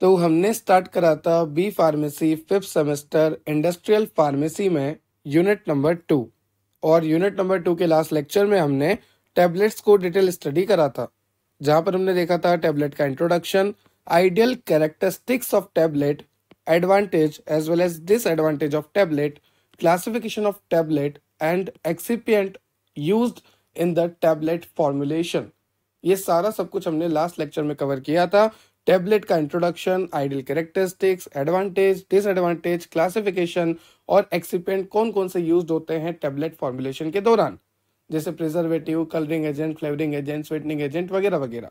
तो हमने स्टार्ट करा था B pharmacy fifth semester industrial pharmacy में यूनिट नंबर टू और यूनिट नंबर टू के लास्ट लेक्चर में हमने टैबलेट्स को डिटेल स्टडी करा था जहाँ पर हमने देखा था टैबलेट का introduction ideal characteristics of tablet advantage as well as disadvantage of tablet classification of tablet and excipient use in the tablet formulation ये सारा सब कुछ हमने लास्ट लेक्चर में कवर किया था टेबलेट का introduction ideal characteristics advantage disadvantage classification और एक्सिपेंट कौन कौन से यूज होते हैं टेबलेट फॉर्मुलेशन के दौरान जैसे preservative colouring agent flavouring agent sweetening agent वगैरह वगैरह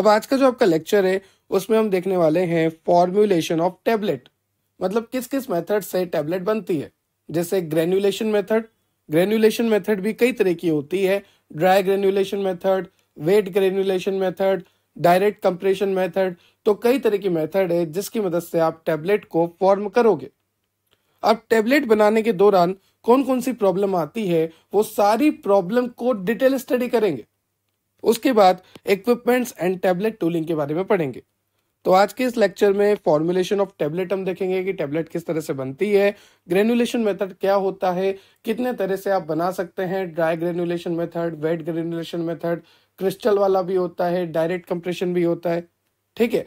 अब आज का जो आपका लेक्चर है उसमें हम देखने वाले हैं फॉर्मुलेशन ऑफ टैबलेट मतलब किस किस मेथड से टैबलेट बनती है जैसे ग्रेन्यूलेशन मेथड ग्रेन्युलेशन मेथड भी कई तरह की होती है dry granulation method wet granulation method direct compression method तो कई तरह की मेथड है जिसकी मदद से आप टैबलेट को फॉर्म करोगे अब टैबलेट बनाने के दौरान कौन कौन सी प्रॉब्लम आती है वो सारी प्रॉब्लम को डिटेल स्टडी करेंगे उसके बाद इक्विपमेंट्स एंड टैबलेट टूलिंग के बारे में पढ़ेंगे तो आज के इस लेक्चर में फॉर्मुलेशन ऑफ टैबलेट हम देखेंगे कि टैबलेट किस तरह से बनती है ग्रेनुलेशन मेथड क्या होता है कितने तरह से आप बना सकते हैं dry granulation method wet granulation method crystal वाला भी होता है डायरेक्ट कंप्रेशन भी होता है ठीक है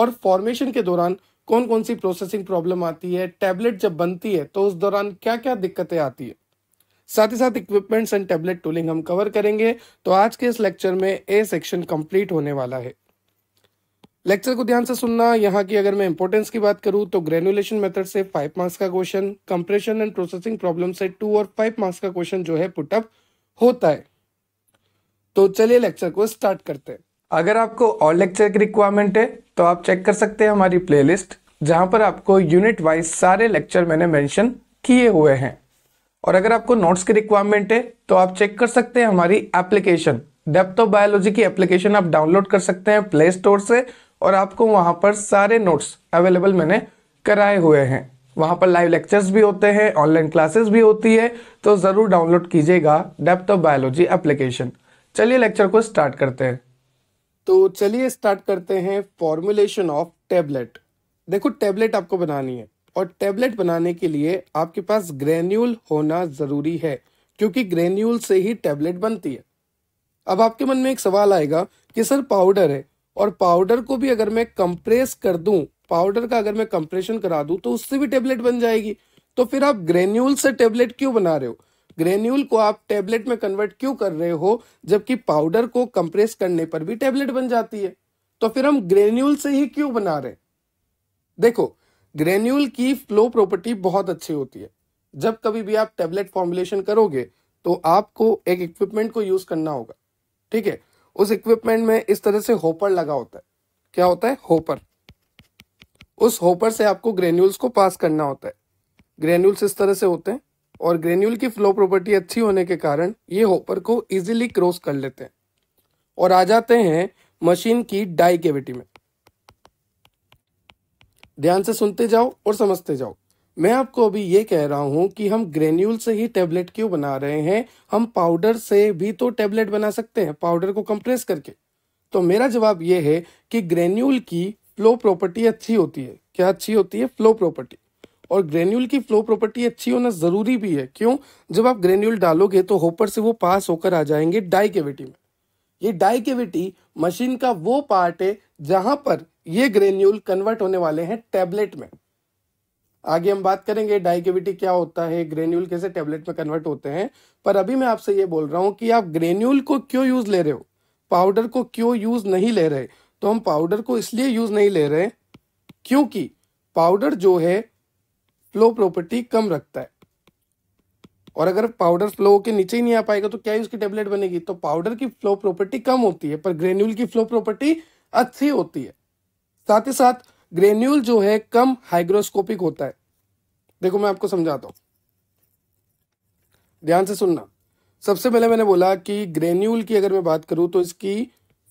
और फॉर्मेशन के दौरान कौन कौन सी प्रोसेसिंग प्रॉब्लम आती है टैबलेट जब बनती है तो उस दौरान क्या क्या दिक्कतें आती है साथ ही साथ इक्विपमेंट्स एंड टैबलेट टूलिंग हम कवर करेंगे तो आज के इस लेक्चर में ए सेक्शन कंप्लीट होने वाला है लेक्चर को ध्यान से सुनना यहाँ की अगर मैं इंपॉर्टेंस की बात करूँ तो ग्रेनुलेशन मेथड से फाइव मार्क्स का question compression and processing problem से टू और फाइव मार्क्स का क्वेश्चन जो है पुटअप होता है तो चलिए लेक्चर को स्टार्ट करते हैं अगर आपको और लेक्चर की रिक्वायरमेंट है तो आप चेक कर सकते हैं हमारी प्लेलिस्ट जहां पर आपको यूनिट वाइज सारे लेक्चर मैंने मेंशन किए हुए हैं और अगर आपको नोट्स की रिक्वायरमेंट है तो आप चेक कर सकते हैं हमारी एप्लीकेशन डेप्थ ऑफ बायोलॉजी की एप्लीकेशन आप डाउनलोड कर सकते हैं प्ले स्टोर से और आपको वहां पर सारे नोट्स अवेलेबल मैंने कराए हुए हैं वहां पर लाइव लेक्चर्स भी होते हैं ऑनलाइन क्लासेस भी होती है तो ज़रूर डाउनलोड कीजिएगा डेप्थ ऑफ बायोलॉजी एप्लीकेशन चलिए लेक्चर को स्टार्ट करते हैं तो चलिए स्टार्ट करते हैं फॉर्मुलेशन ऑफ टेबलेट देखो टेबलेट आपको बनानी है और टेबलेट बनाने के लिए आपके पास ग्रेन्यूल होना ज़रूरी है क्योंकि ग्रेन्यूल से ही टेबलेट बनती है अब आपके मन में एक सवाल आएगा कि सर पाउडर है और पाउडर को भी अगर मैं कंप्रेस कर दूं पाउडर का अगर मैं कंप्रेशन करा दूं तो उससे भी टेबलेट बन जाएगी तो फिर आप ग्रेन्यूल से टेबलेट क्यों बना रहे हो ग्रेन्यूल को आप टेबलेट में कन्वर्ट क्यों कर रहे हो जबकि पाउडर को कंप्रेस करने पर भी टेबलेट बन जाती है तो फिर हम ग्रेन्यूल से ही क्यों बना रहे देखो ग्रेन्यूल की फ्लो प्रॉपर्टी बहुत अच्छी होती है जब कभी भी आप टेबलेट फॉर्मुलेशन करोगे तो आपको एक इक्विपमेंट को यूज करना होगा ठीक है उस इक्विपमेंट में इस तरह से होपर लगा होता है क्या होता है होपर उस होपर से आपको ग्रेन्यूल्स को पास करना होता है ग्रेन्यूल्स इस तरह से होते हैं और ग्रेन्यूल की फ्लो प्रॉपर्टी अच्छी होने के कारण ये होपर को इजीली क्रॉस कर लेते हैं और आ जाते हैं मशीन की डाई केविटी में ध्यान से सुनते जाओ और समझते जाओ मैं आपको अभी ये कह रहा हूं कि हम ग्रेन्यूल से ही टेबलेट क्यों बना रहे हैं हम पाउडर से भी तो टेबलेट बना सकते हैं पाउडर को कंप्रेस करके तो मेरा जवाब यह है कि ग्रेन्यूल की फ्लो प्रॉपर्टी अच्छी होती है क्या अच्छी होती है फ्लो प्रॉपर्टी और ग्रेन्यूल की फ्लो प्रॉपर्टी अच्छी होना ज़रूरी भी है क्यों जब आप ग्रेन्यूल डालोगे तो होपर से वो पास होकर आ जाएंगे डाई केविटी में ये डाई केविटी मशीन का वो पार्ट है जहां पर ये ग्रेन्यूल कन्वर्ट होने वाले हैं टैबलेट में आगे हम बात करेंगे डाइकेविटी क्या होता है ग्रेन्यूल कैसे टेबलेट में कन्वर्ट होते हैं पर अभी मैं आपसे ये बोल रहा हूं कि आप ग्रेन्यूल को क्यों यूज़ ले रहे हो पाउडर को क्यों यूज़ नहीं ले रहे तो हम पाउडर को इसलिए यूज़ नहीं ले रहे क्योंकि पाउडर जो है फ्लो प्रॉपर्टी कम रखता है और अगर पाउडर फ्लो के नीचे ही नहीं आ पाएगा तो क्या ही उसकी टेबलेट बनेगी तो पाउडर की फ्लो प्रॉपर्टी कम होती है पर ग्रेन्यूल की फ्लो प्रॉपर्टी अच्छी होती है साथ ही साथ ग्रेन्यूल जो है कम हाइग्रोस्कोपिक होता है देखो मैं आपको समझाता हूं ध्यान से सुनना सबसे पहले मैंने बोला कि ग्रेन्यूल की अगर मैं बात करूं तो इसकी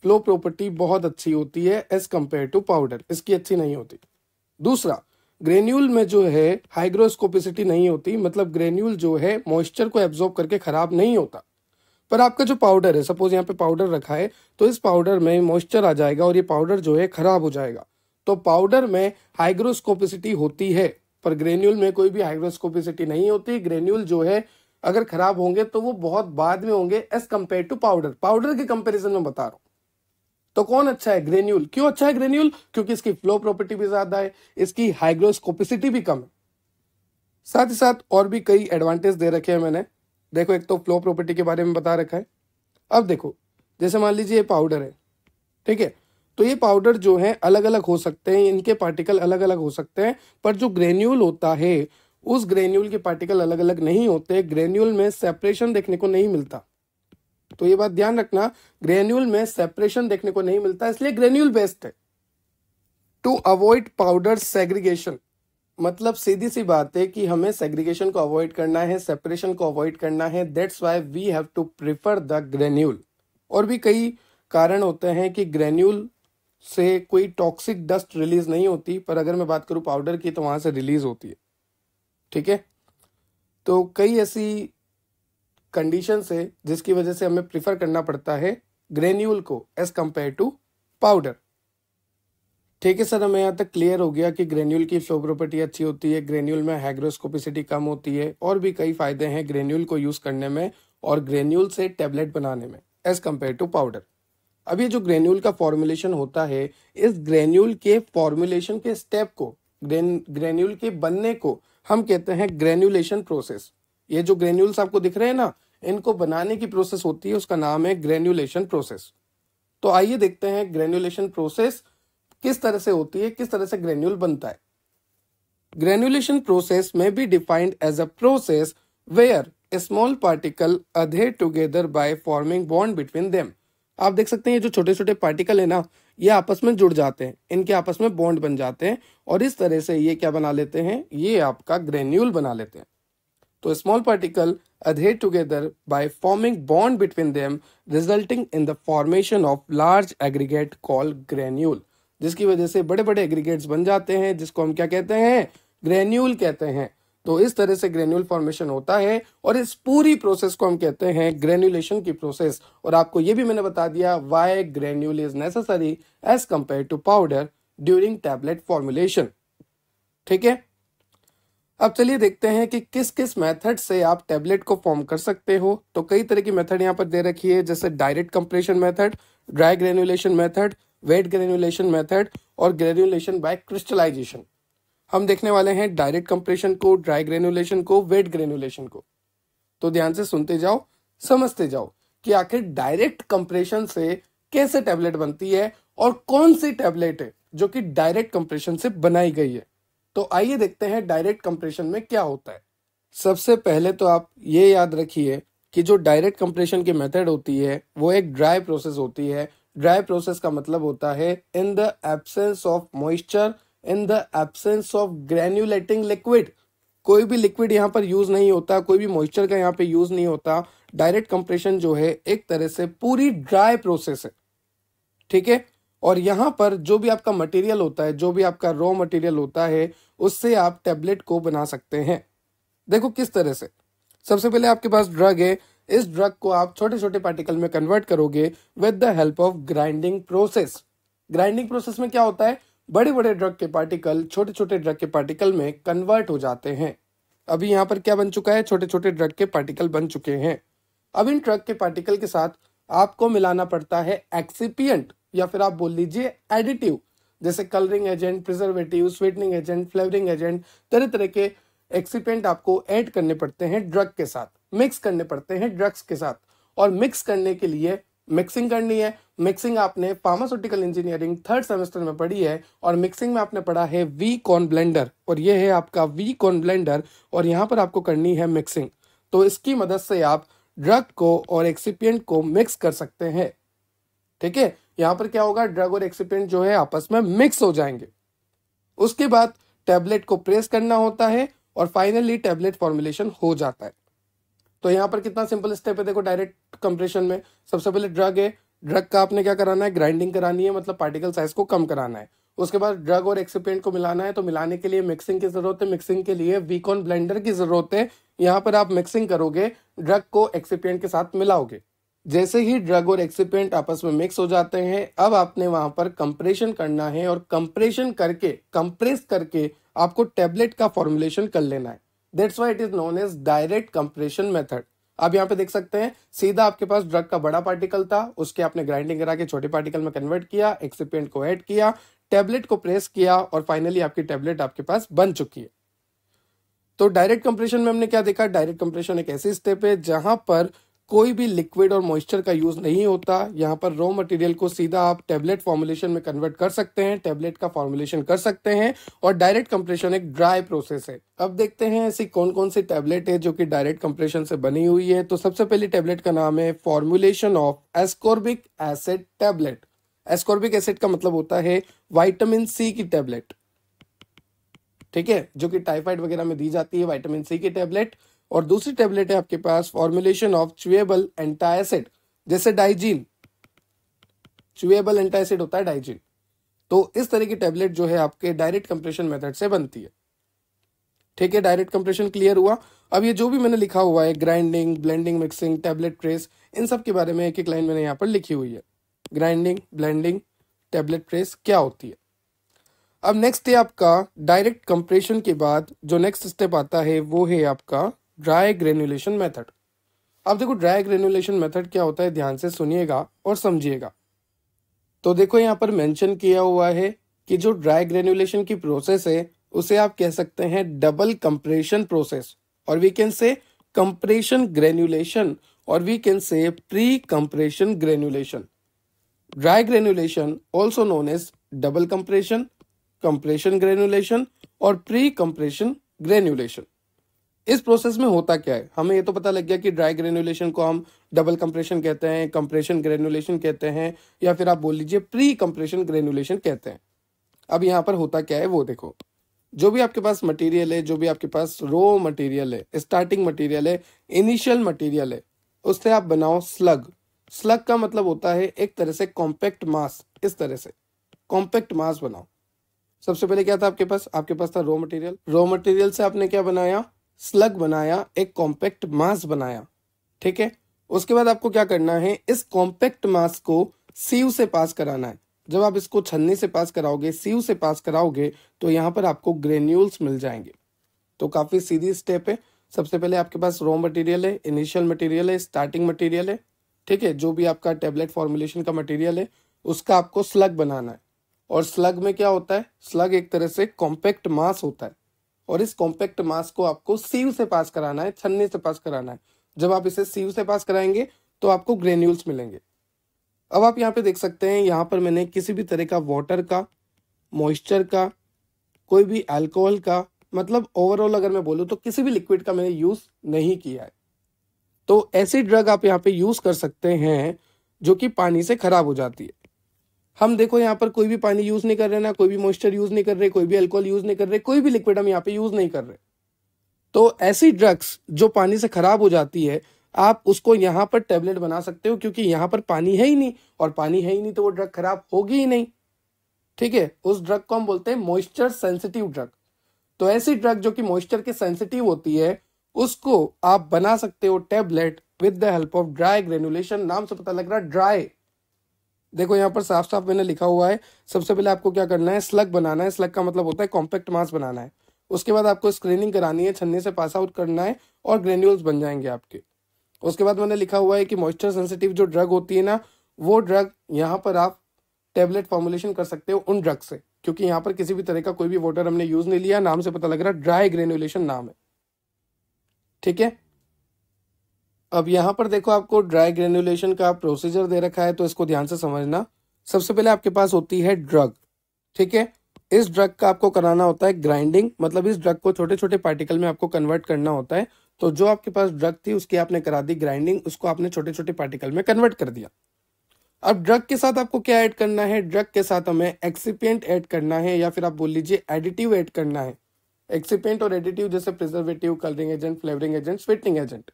फ्लो प्रॉपर्टी बहुत अच्छी होती है एज कंपेयर टू पाउडर इसकी अच्छी नहीं होती दूसरा ग्रेन्यूल में जो है हाइग्रोस्कोपिसिटी नहीं होती मतलब ग्रेन्यूल जो है मॉइस्चर को एब्जॉर्ब करके खराब नहीं होता पर आपका जो पाउडर है सपोज यहाँ पे पाउडर रखा है तो इस पाउडर में मॉइस्चर आ जाएगा और ये पाउडर जो है खराब हो जाएगा तो पाउडर में हाइग्रोस्कोपिसिटी होती है पर ग्रेन्यूल में कोई भी हाइग्रोस्कोपिसिटी नहीं होती ग्रेन्यूल जो है अगर खराब होंगे तो वो बहुत बाद में होंगे as compare to powder powder के कंपेरिजन में बता रहा हूँ तो कौन अच्छा है ग्रेन्यूल क्यों अच्छा है ग्रेन्यूल क्योंकि इसकी फ्लो प्रॉपर्टी भी ज्यादा है इसकी हाइग्रोस्कोपिसिटी भी कम है साथ ही साथ और भी कई एडवांटेज दे रखे हैं मैंने देखो एक तो फ्लो प्रॉपर्टी के बारे में बता रखा है अब देखो जैसे मान लीजिए ये पाउडर है ठीक है तो ये पाउडर जो है अलग अलग हो सकते हैं इनके पार्टिकल अलग अलग हो सकते हैं पर जो ग्रेन्यूल होता है उस ग्रेन्यूल के पार्टिकल अलग अलग नहीं होते ग्रेन्यूल में सेपरेशन देखने को नहीं मिलता तो ये बात ध्यान रखना ग्रेन्यूल में सेपरेशन देखने को नहीं मिलता इसलिए ग्रेन्यूल बेस्ट है टू अवॉइड पाउडर सेग्रीगेशन मतलब सीधी सी बात है कि हमें सेग्रीगेशन को अवॉइड करना है सेपरेशन को अवॉइड करना है that's why we have to prefer the granule और भी कई कारण होते हैं कि ग्रेन्यूल से कोई टॉक्सिक डस्ट रिलीज नहीं होती पर अगर मैं बात करूं पाउडर की तो वहां से रिलीज होती है ठीक है तो कई ऐसी कंडीशन है जिसकी वजह से हमें प्रिफर करना पड़ता है ग्रेन्यूल को एज कम्पेयर टू पाउडर ठीक है सर हमें यहाँ तक क्लियर हो गया कि ग्रेन्यूल की फ्लो प्रॉपर्टी अच्छी होती है ग्रेन्यूल में हाइग्रोस्कोपिसिटी कम होती है और भी कई फायदे हैं ग्रेन्यूल को यूज़ करने में और ग्रेन्यूल से टेबलेट बनाने में एज कंपेयर टू पाउडर अब ये जो ग्रेन्यूल का फॉर्मुलेशन होता है इस ग्रेन्यूल के फॉर्मुलेशन के स्टेप को ग्रेन्यूल के बनने को हम कहते हैं ग्रेन्यूलेशन प्रोसेस ये जो ग्रेन्यूल्स आपको दिख रहे हैं ना इनको बनाने की प्रोसेस होती है उसका नाम है ग्रेन्यूलेशन प्रोसेस तो आइए देखते हैं ग्रेन्यूलेशन प्रोसेस किस तरह से होती है किस तरह से ग्रेन्यूल बनता है ग्रेन्यूलेशन प्रोसेस में be defined as a process where small particle adhere together by forming bond between them आप देख सकते हैं ये जो छोटे छोटे पार्टिकल है ना ये आपस में जुड़ जाते हैं इनके आपस में बॉन्ड बन जाते हैं और इस तरह से ये क्या बना लेते हैं ये आपका ग्रेन्यूल बना लेते हैं तो small particle adhere together by forming bond between them resulting in the formation of large aggregate called granule जिसकी वजह से बड़े बड़े एग्रीगेट्स बन जाते हैं जिसको हम क्या कहते हैं ग्रेन्यूल कहते हैं तो इस तरह से ग्रेन्यूल फॉर्मेशन होता है और इस पूरी प्रोसेस को हम कहते हैं ग्रेन्यूलेशन की प्रोसेस और आपको ये भी मैंने बता दिया why granule is necessary as compare to powder during tablet formulation ठीक है अब चलिए देखते हैं कि किस किस मेथड से आप टेबलेट को फॉर्म कर सकते हो तो कई तरह की मेथड यहाँ पर दे रखी है जैसे direct compression method dry granulation method wet granulation method और ग्रेनुलेशन बाय क्रिस्टलाइजेशन हम देखने वाले हैं डायरेक्ट कंप्रेशन को ड्राई ग्रेनुलेशन को वेट ग्रेनुलेशन को तो ध्यान से सुनते जाओ समझते जाओ कि आखिर डायरेक्ट कंप्रेशन से कैसे टैबलेट बनती है और कौन सी टेबलेट है जो कि डायरेक्ट कंप्रेशन से बनाई गई है तो आइए देखते हैं डायरेक्ट कंप्रेशन में क्या होता है सबसे पहले तो आप ये याद रखिए कि जो डायरेक्ट कंप्रेशन की मेथड होती है वो एक ड्राई प्रोसेस होती है ड्राई प्रोसेस का मतलब होता है in the absence of moisture in the absence of granulating liquid कोई भी लिक्विड यहाँ पर यूज नहीं होता कोई भी मॉइस्चर का यहाँ पे यूज नहीं होता डायरेक्ट कंप्रेशन जो है एक तरह से पूरी ड्राई प्रोसेस है ठीक है और यहाँ पर जो भी आपका मटेरियल होता है जो भी आपका रॉ मटेरियल होता है उससे आप टेबलेट को बना सकते हैं देखो किस तरह से सबसे पहले आपके पास ड्रग है इस ड्रग को आप छोटे छोटे पार्टिकल में कन्वर्ट करोगे with the help of grinding process grinding process में क्या होता है बड़े बड़े ड्रग के पार्टिकल छोटे छोटे ड्रग के पार्टिकल में कन्वर्ट हो जाते हैं अभी यहाँ पर क्या बन चुका है छोटे छोटे ड्रग के पार्टिकल बन चुके हैं अब इन ड्रग के पार्टिकल के साथ आपको मिलाना पड़ता है एक्सीपियंट या फिर आप बोल लीजिए एडिटिव जैसे colouring agent preservative sweetening agent flavouring agent तरह तरह के एक्सीपेंट आपको ऐड करने पड़ते हैं ड्रग के साथ मिक्स करने पड़ते हैं ड्रग्स के साथ और मिक्स करने के लिए मिक्सिंग करनी है मिक्सिंग आपने फार्मास्यूटिकल इंजीनियरिंग थर्ड सेमेस्टर में पढ़ी है और मिक्सिंग में आपने पढ़ा है वी कॉन ब्लेंडर और ये है आपका वी कॉन ब्लेंडर और यहाँ पर आपको करनी है मिक्सिंग तो इसकी मदद से आप ड्रग को और एक्सीपियंट को मिक्स कर सकते हैं ठीक है यहां पर क्या होगा ड्रग और एक्सीपेंट जो है आपस में मिक्स हो जाएंगे उसके बाद टैबलेट को प्रेस करना होता है और फाइनली टैबलेट फॉर्मुलेशन हो जाता है तो यहाँ पर कितना सिंपल स्टेप है देखो डायरेक्ट कंप्रेशन में सबसे पहले ड्रग है ड्रग का आपने क्या कराना है ग्राइंडिंग करानी है मतलब पार्टिकल साइज को कम कराना है उसके बाद ड्रग और एक्सीपेंट को मिलाना है तो मिलाने के लिए मिक्सिंग की जरूरत है मिक्सिंग के लिए वीकॉन ब्लेंडर की जरूरत है यहाँ पर आप मिक्सिंग करोगे ड्रग को एक्सीपेंट के साथ मिलाओगे जैसे ही ड्रग और एक्सीपेंट आपस में मिक्स हो जाते हैं अब आपने वहां पर कंप्रेशन करना है और कंप्रेशन करके कंप्रेस करके आपको टेबलेट का फॉर्मुलेशन कर लेना है that's it is known as direct compression method आप यहाँ पे देख सकते हैं सीधा आपके पास ड्रग का बड़ा पार्टिकल था उसके आपने ग्राइंडिंग करा के छोटे पार्टिकल में कन्वर्ट किया एक्सीपेंट को ऐड किया टेबलेट को प्रेस किया और फाइनली आपकी टेबलेट आपके पास बन चुकी है तो डायरेक्ट कंप्रेशन में हमने क्या देखा डायरेक्ट कंप्रेशन एक ऐसी स्टेप है जहां पर कोई भी लिक्विड और मॉइस्चर का यूज़ नहीं होता यहाँ पर रॉ मटेरियल को सीधा आप टेबलेट फॉर्मुलेशन में कन्वर्ट कर सकते हैं टैबलेट का फॉर्मुलेशन कर सकते हैं और डायरेक्ट कंप्रेशन एक ड्राई प्रोसेस है अब देखते हैं ऐसी कौन कौन सी टैबलेट है जो कि डायरेक्ट कंप्रेशन से बनी हुई है तो सबसे पहले टैबलेट का नाम है formulation of ascorbic acid tablet ascorbic acid का मतलब होता है वाइटामिन सी की टैबलेट ठीक है जो कि टाइफाइड वगैरह में दी जाती है वाइटामिन सी की टैबलेट और दूसरी टेबलेट है आपके पास फॉर्मुलेशन ऑफ चुएबल एंटाइसिड जैसे डाइजीन चुएबल एंटाइसिड होता है डाइजीन तो इस तरह की टेबलेट जो है आपके डायरेक्ट कंप्रेशन मेथड से बनती है ठीक है डायरेक्ट कंप्रेशन क्लियर हुआ अब ये जो भी मैंने लिखा हुआ है grinding blending mixing tablet press इन सब के बारे में एक एक लाइन मैंने यहां पर लिखी हुई है ग्राइंडिंग ब्लेंडिंग टेबलेट प्रेस क्या होती है अब नेक्स्ट है आपका डायरेक्ट कंप्रेशन के बाद जो नेक्स्ट स्टेप आता है वो है आपका ड्राई ग्रेनुलेशन मेथड अब देखो ड्राई ग्रेनुलेशन मेथड क्या होता है ध्यान से सुनिएगा और समझिएगा तो देखो यहाँ पर मेंशन किया हुआ है कि जो ड्राई ग्रेनुलेशन की प्रोसेस है उसे आप कह सकते हैं डबल कंप्रेशन प्रोसेस और we can say compression granulation और we can say pre compression granulation dry granulation also known as double compression compression granulation और प्री कंप्रेशन ग्रेनुलेशन इस प्रोसेस में होता क्या है हमें ये तो पता लग गया कि ड्राई ग्रेनुलेशन को हम डबल कंप्रेशन कहते हैं कंप्रेशन ग्रेनुलेशन कहते हैं या फिर आप बोल लीजिए प्री कंप्रेशन ग्रेनुलेशन कहते हैं अब यहाँ पर होता क्या है वो देखो जो भी आपके पास मटेरियल है जो भी आपके पास रो मटेरियल है स्टार्टिंग मटेरियल है इनिशियल मटेरियल है उससे आप बनाओ स्लग स्लग का मतलब होता है एक तरह से कॉम्पैक्ट मास इस तरह से कॉम्पैक्ट मास बनाओ सबसे पहले क्या था आपके पास आपके पास था रो मटेरियल रो मटेरियल से आपने क्या बनाया स्लग बनाया एक कॉम्पैक्ट मास बनाया ठीक है उसके बाद आपको क्या करना है इस कॉम्पैक्ट मास को सीव से पास कराना है जब आप इसको छन्नी से पास कराओगे सीव से पास कराओगे तो यहाँ पर आपको ग्रेन्यूल्स मिल जाएंगे तो काफ़ी सीधी स्टेप है सबसे पहले आपके पास रॉ मटेरियल है इनिशियल मटेरियल है स्टार्टिंग मटेरियल है ठीक है जो भी आपका टेबलेट फॉर्मुलेशन का मटेरियल है उसका आपको स्लग बनाना है और स्लग में क्या होता है स्लग एक तरह से कॉम्पैक्ट मास होता है और इस कॉम्पैक्ट मास को आपको सीव से पास कराना है छन्ने से पास कराना है जब आप इसे सीव से पास कराएंगे तो आपको ग्रेन्यूल्स मिलेंगे अब आप यहाँ पे देख सकते हैं यहाँ पर मैंने किसी भी तरह का वाटर का मॉइस्चर का कोई भी अल्कोहल का मतलब ओवरऑल अगर मैं बोलूँ तो किसी भी लिक्विड का मैंने यूज़ नहीं किया है तो ऐसी ड्रग आप यहाँ पे यूज़ कर सकते हैं जो कि पानी से ख़राब हो जाती है हम देखो यहाँ पर कोई भी पानी यूज नहीं कर रहे ना कोई भी मॉइस्चर यूज नहीं कर रहे कोई भी अल्कोहल यूज नहीं कर रहे कोई भी लिक्विड हम यहाँ पे यूज नहीं कर रहे तो ऐसी ड्रग्स जो पानी से खराब हो जाती है आप उसको यहाँ पर टेबलेट बना सकते हो क्योंकि यहाँ पर पानी है ही नहीं और पानी है ही नहीं तो वो ड्रग खराब होगी ही नहीं ठीक है उस ड्रग को हम बोलते हैं मॉइस्चर सेंसिटिव ड्रग तो ऐसी ड्रग जो कि मॉइस्चर के सेंसिटिव होती है उसको आप बना सकते हो tablet with the help of dry granulation नाम से पता लग रहा है ड्राई देखो यहाँ पर साफ साफ मैंने लिखा हुआ है सबसे पहले आपको क्या करना है स्लग बनाना है स्लग का मतलब होता है कॉम्पैक्ट मास बनाना है उसके बाद आपको स्क्रीनिंग करानी है छन्नी से पास आउट करना है और ग्रेन्यूल्स बन जाएंगे आपके उसके बाद मैंने लिखा हुआ है कि मॉइस्चर सेंसिटिव जो ड्रग होती है ना वो ड्रग यहाँ पर आप टेबलेट फॉर्मुलेशन कर सकते हो उन ड्रग से क्योंकि यहाँ पर किसी भी तरह का कोई भी वाटर हमने यूज़ नहीं लिया नाम से पता लग रहा ड्राई ग्रेन्यूलेशन नाम है ठीक है अब यहाँ पर देखो आपको ड्राई ग्रेनुलेशन का प्रोसीजर दे रखा है तो इसको ध्यान से समझना सबसे पहले आपके पास होती है ड्रग ठीक है इस ड्रग का आपको कराना होता है ग्राइंडिंग मतलब इस ड्रग को छोटे छोटे पार्टिकल में आपको कन्वर्ट करना होता है तो जो आपके पास ड्रग थी उसकी आपने करा दी ग्राइंडिंग उसको आपने छोटे छोटे पार्टिकल में कन्वर्ट कर दिया अब ड्रग के साथ आपको क्या ऐड करना है ड्रग के साथ हमें एक्सीपेंट ऐड करना है या फिर आप बोल लीजिए एडिटिव ऐड करना है एक्सीपेंट और एडिटिव जैसे preservative colouring agent flavouring agent sweetening agent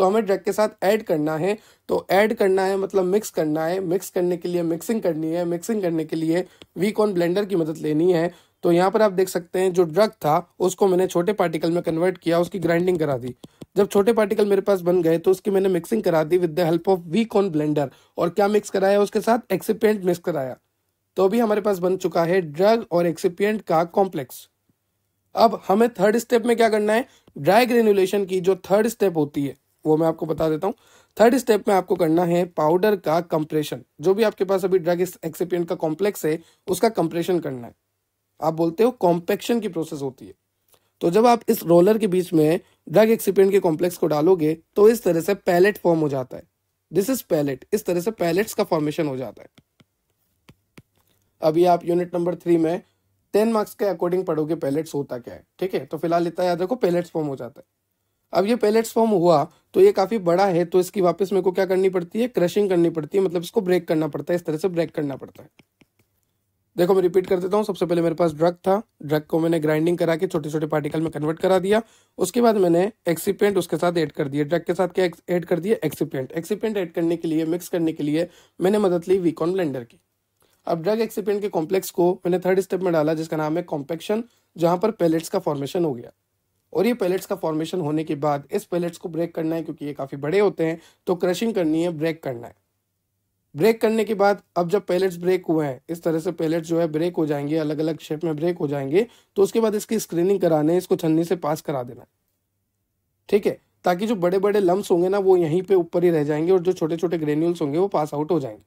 तो हमें ड्रग के साथ ऐड करना है तो ऐड करना है मतलब मिक्स करना है मिक्स करने के लिए मिक्सिंग करनी है मिक्सिंग करने के लिए वीक ऑन ब्लेंडर की मदद लेनी है तो यहाँ पर आप देख सकते हैं जो ड्रग था उसको मैंने छोटे पार्टिकल में कन्वर्ट किया उसकी ग्राइंडिंग करा दी जब छोटे पार्टिकल मेरे पास बन गए तो उसकी मैंने मिक्सिंग करा दी with the help of V cone blender और क्या मिक्स कराया उसके साथ एक्सीपियंट मिक्स कराया तो अभी हमारे पास बन चुका है ड्रग और एक्सीपियंट का कॉम्प्लेक्स अब हमें थर्ड स्टेप में क्या करना है ड्राई ग्रेन्यूलेशन की जो थर्ड स्टेप होती है वो मैं आपको बता देता हूँ थर्ड स्टेप में आपको करना है पाउडर का कंप्रेशन जो भी आपके पास अभी ड्रग एक्सिपियंट का कॉम्प्लेक्स है उसका कंप्रेशन करना है आप बोलते हो कॉम्पेक्शन की प्रोसेस होती है तो जब आप इस रोलर के बीच में ड्रग एक्सिपियंट के कॉम्प्लेक्स को डालोगे तो इस तरह से पैलेट फॉर्म हो जाता है दिस इज पैलेट इस तरह से पैलेट्स का फॉर्मेशन हो जाता है अभी आप यूनिट नंबर थ्री में टेन मार्क्स के अकॉर्डिंग पढ़ोगे पैलेट्स होता क्या है ठीक है तो फिलहाल इतना याद रखो पैलेट्स फॉर्म हो जाता है अब ये पेलेट्स फॉर्म हुआ तो ये काफ़ी बड़ा है तो इसकी वापस मेरे को क्या करनी पड़ती है क्रशिंग करनी पड़ती है मतलब इसको ब्रेक करना पड़ता है इस तरह से ब्रेक करना पड़ता है देखो मैं रिपीट कर देता हूँ सबसे पहले मेरे पास ड्रग था ड्रग को मैंने ग्राइंडिंग करा के छोटे छोटे पार्टिकल में कन्वर्ट करा दिया उसके बाद मैंने एक्सीपेंट उसके साथ ऐड कर दिया ड्रग के साथ क्या ऐड कर दिया एक्सीपेंट एक्सीपेंट ऐड करने के लिए मिक्स करने के लिए मैंने मदद ली वीकॉन ब्लेंडर की अब ड्रग एक्सीपेंट के कॉम्प्लेक्स को मैंने थर्ड स्टेप में डाला जिसका नाम है कॉम्पेक्शन जहां पर पैलेट्स का फॉर्मेशन हो गया और ये पैलेट्स का फॉर्मेशन होने के बाद इस पैलेट्स को ब्रेक करना है क्योंकि ये काफ़ी बड़े होते हैं तो क्रशिंग करनी है ब्रेक करना है ब्रेक करने के बाद अब जब पैलेट्स ब्रेक हुए हैं इस तरह से पैलेट्स जो है ब्रेक हो जाएंगे अलग अलग शेप में ब्रेक हो जाएंगे तो उसके बाद इसकी स्क्रीनिंग कराने इसको छन्नी से पास करा देना ठीक है ताकि जो बड़े बड़े लम्ब होंगे ना वो यहीं पे ऊपर ही रह जाएंगे और जो छोटे छोटे ग्रेन्यूल्स होंगे वो पास आउट हो जाएंगे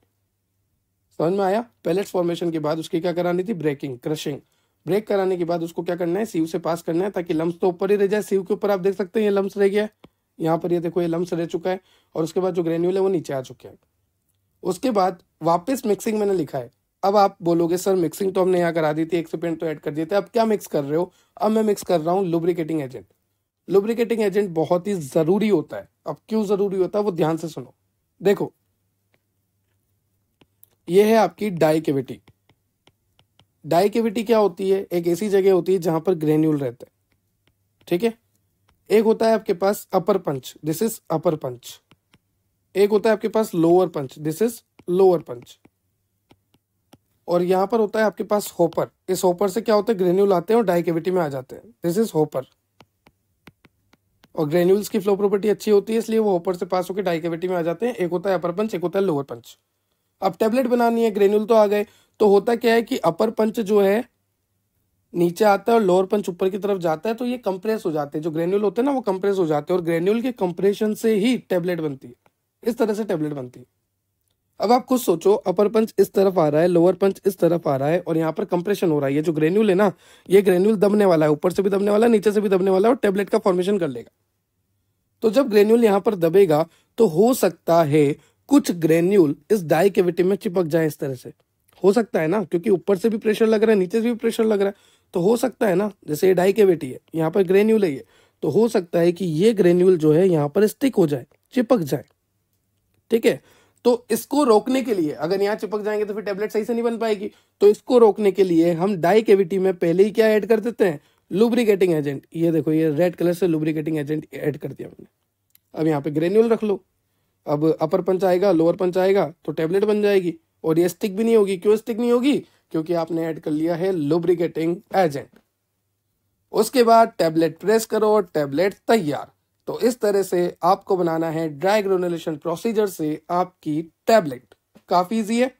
समझ में आया पैलेट्स फॉर्मेशन के बाद उसकी क्या करानी थी ब्रेकिंग क्रशिंग ब्रेक कराने के बाद उसको क्या करना है सीव से पास करना है ताकि लम्स तो ऊपर ही रह जाए सीव के ऊपर आप देख सकते हैं ये लम्स रह गया यहाँ पर ये देखो ये लम्स रह चुका है और उसके बाद जो ग्रेन्यूल है वो नीचे आ चुके हैं उसके बाद वापस मिक्सिंग मैंने लिखा है अब आप बोलोगे सर मिक्सिंग तो हमने यहाँ करा दी थी एक एक्सिपेंट तो ऐड कर दिए थे अब क्या मिक्स कर रहे हो अब मैं मिक्स कर रहा हूँ लुब्रिकेटिंग एजेंट लुब्रिकेटिंग एजेंट बहुत ही ज़रूरी होता है अब क्यों ज़रूरी होता है वो ध्यान से सुनो देखो ये है आपकी डाई केविटी डाई केविटी क्या होती है एक ऐसी जगह होती है जहां पर ग्रेन्यूल रहते है ठीक है एक होता है आपके पास अपर पंच दिस इज अपर पंच एक होता है आपके पास lower punch this is lower punch और यहां पर होता है आपके पास होपर इस होपर से क्या होता है ग्रेन्यूल आते हैं और डाई केविटी में आ जाते हैं दिस इज होपर और ग्रेन्यूल्स की फ्लो प्रॉपर्टी अच्छी होती है इसलिए वो होपर से पास होकर डाइकेविटी में आ जाते हैं एक होता है अपर पंच एक होता है लोअर पंच अब टेबलेट बनानी है ग्रेन्यूल तो आ गए तो होता क्या है कि अपर पंच जो है नीचे आता है और लोअर पंच ऊपर की तरफ जाता है तो ये कंप्रेस हो जाते हैं जो ग्रेन्यूल होते हैं ना वो कंप्रेस हो जाते हैं और ग्रेन्यूल के कंप्रेशन से ही टेबलेट बनती है इस तरह से टेबलेट बनती है अब आप खुद सोचो अपर पंच इस तरफ आ रहा है लोअर पंच इस तरफ आ रहा है और यहाँ पर कंप्रेशन हो रहा है ये जो ग्रेन्यूल है ना ये ग्रेन्यूल दबने वाला है ऊपर से भी दबने वाला है नीचे से भी दबने वाला है और टेबलेट का फॉर्मेशन कर लेगा तो जब ग्रेन्यूल यहाँ पर दबेगा तो हो सकता है कुछ ग्रेन्यूल इस डाई केविटी में चिपक जाए इस तरह से हो सकता है ना क्योंकि ऊपर से भी प्रेशर लग रहा है नीचे से भी प्रेशर लग रहा है तो हो सकता है ना जैसे ये डाई के बेटी है यहाँ पर ग्रेन्यूल है ये तो हो सकता है कि ये ग्रेन्यूल जो है यहाँ पर स्टिक हो जाए चिपक जाए ठीक है तो इसको रोकने के लिए अगर यहाँ चिपक जाएंगे तो फिर टेबलेट सही से नहीं बन पाएगी तो इसको रोकने के लिए हम डाई केविटी में पहले ही क्या ऐड कर देते हैं लुब्रिकेटिंग एजेंट ये देखो ये रेड कलर से लुब्रिकेटिंग एजेंट ऐड कर दिया हमने अब यहाँ पे ग्रेन्यूल रख लो अब अपर पंच आएगा लोअर पंच आएगा तो टेबलेट बन जाएगी और ये स्टिक भी नहीं होगी क्यों स्टिक नहीं होगी क्योंकि आपने ऐड कर लिया है लुब्रिकेटिंग एजेंट उसके बाद टैबलेट प्रेस करो टैबलेट तैयार तो इस तरह से आपको बनाना है ड्राई ग्रोनुलेशन प्रोसीजर से आपकी टैबलेट काफी इजी है